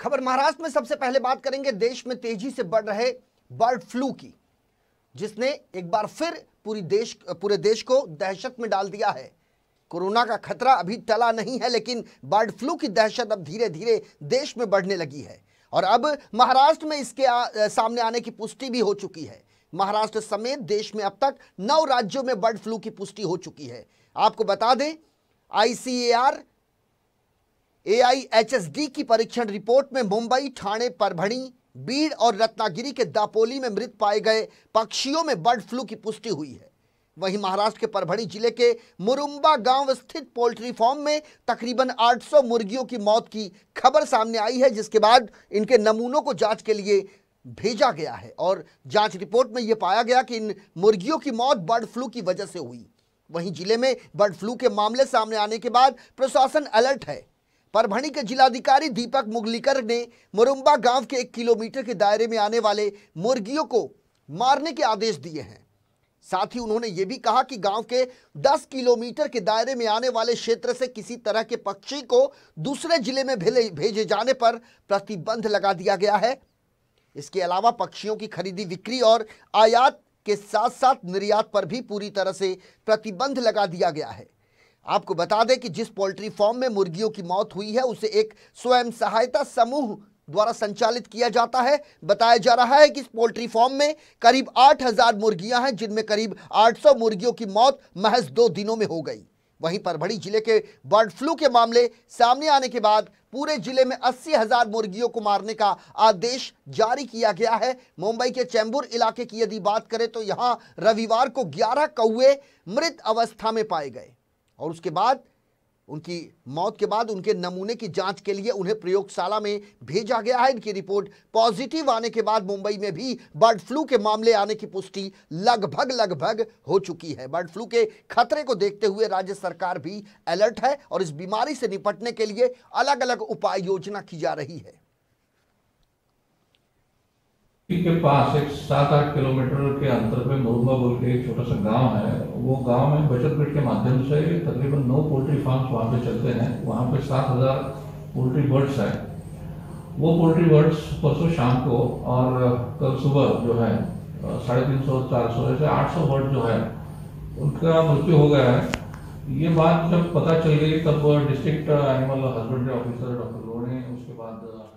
खबर महाराष्ट्र में सबसे पहले बात करेंगे देश में तेजी से बढ़ रहे बर्ड फ्लू की जिसने एक बार फिर पूरी देश पूरे देश को दहशत में डाल दिया है कोरोना का खतरा अभी टला नहीं है लेकिन बर्ड फ्लू की दहशत अब धीरे धीरे देश में बढ़ने लगी है और अब महाराष्ट्र में इसके आ, सामने आने की पुष्टि भी हो चुकी है महाराष्ट्र समेत देश में अब तक नौ राज्यों में बर्ड फ्लू की पुष्टि हो चुकी है आपको बता दें आईसीएआर एआईएचएसडी की परीक्षण रिपोर्ट में मुंबई थाने परभणी बीड़ और रत्नागिरी के दापोली में मृत पाए गए पक्षियों में बर्ड फ्लू की पुष्टि हुई है वहीं महाराष्ट्र के परभणी जिले के मुरुम्बा गांव स्थित पोल्ट्री फार्म में तकरीबन 800 मुर्गियों की मौत की खबर सामने आई है जिसके बाद इनके नमूनों को जांच के लिए भेजा गया है और जांच रिपोर्ट में यह पाया गया कि इन मुर्गियों की मौत बर्ड फ्लू की वजह से हुई वहीं जिले में बर्ड फ्लू के मामले सामने आने के बाद प्रशासन अलर्ट है परभणी के जिलाधिकारी दीपक मुगलीकर ने मुरुम्बा गांव के एक किलोमीटर के दायरे में आने वाले मुर्गियों को मारने के आदेश दिए हैं साथ ही उन्होंने ये भी कहा कि गांव के 10 किलोमीटर के दायरे में आने वाले क्षेत्र से किसी तरह के पक्षी को दूसरे जिले में भेजे जाने पर प्रतिबंध लगा दिया गया है इसके अलावा पक्षियों की खरीदी बिक्री और आयात के साथ साथ निर्यात पर भी पूरी तरह से प्रतिबंध लगा दिया गया है आपको बता दें कि जिस पोल्ट्री फॉर्म में मुर्गियों की मौत हुई है उसे एक स्वयं सहायता समूह द्वारा संचालित किया जाता है बताया जा रहा है कि इस पोल्ट्री फॉर्म में करीब 8000 मुर्गियां हैं जिनमें करीब 800 मुर्गियों की मौत महज दो दिनों में हो गई वहीं परभड़ी जिले के बर्ड फ्लू के मामले सामने आने के बाद पूरे जिले में अस्सी हजार मुर्गियों को मारने का आदेश जारी किया गया है मुंबई के चैम्बूर इलाके की यदि बात करें तो यहां रविवार को 11 कौए मृत अवस्था में पाए गए और उसके बाद उनकी मौत के बाद उनके नमूने की जांच के लिए उन्हें प्रयोगशाला में भेजा गया है इनकी रिपोर्ट पॉजिटिव आने के बाद मुंबई में भी बर्ड फ्लू के मामले आने की पुष्टि लगभग लगभग हो चुकी है बर्ड फ्लू के खतरे को देखते हुए राज्य सरकार भी अलर्ट है और इस बीमारी से निपटने के लिए अलग अलग उपाय योजना की जा रही है के पास एक सात आठ किलोमीटर के अंतर में मुरुंगा बोल के एक छोटा सा गांव है वो गांव में बचत गट के माध्यम से तकरीबन नौ पोल्ट्री फार्म वहाँ पे चलते हैं वहाँ पे सात हज़ार पोल्ट्री बर्ड्स हैं वो पोल्ट्री बर्ड्स परसों शाम को और कल सुबह जो है साढ़े तीन सौ चार सौ ऐसे आठ सौ बर्ड जो है उनका मृत्यु हो गया है ये बात जब पता चल गई तब district animal husbandry officer doctor ने उसके बाद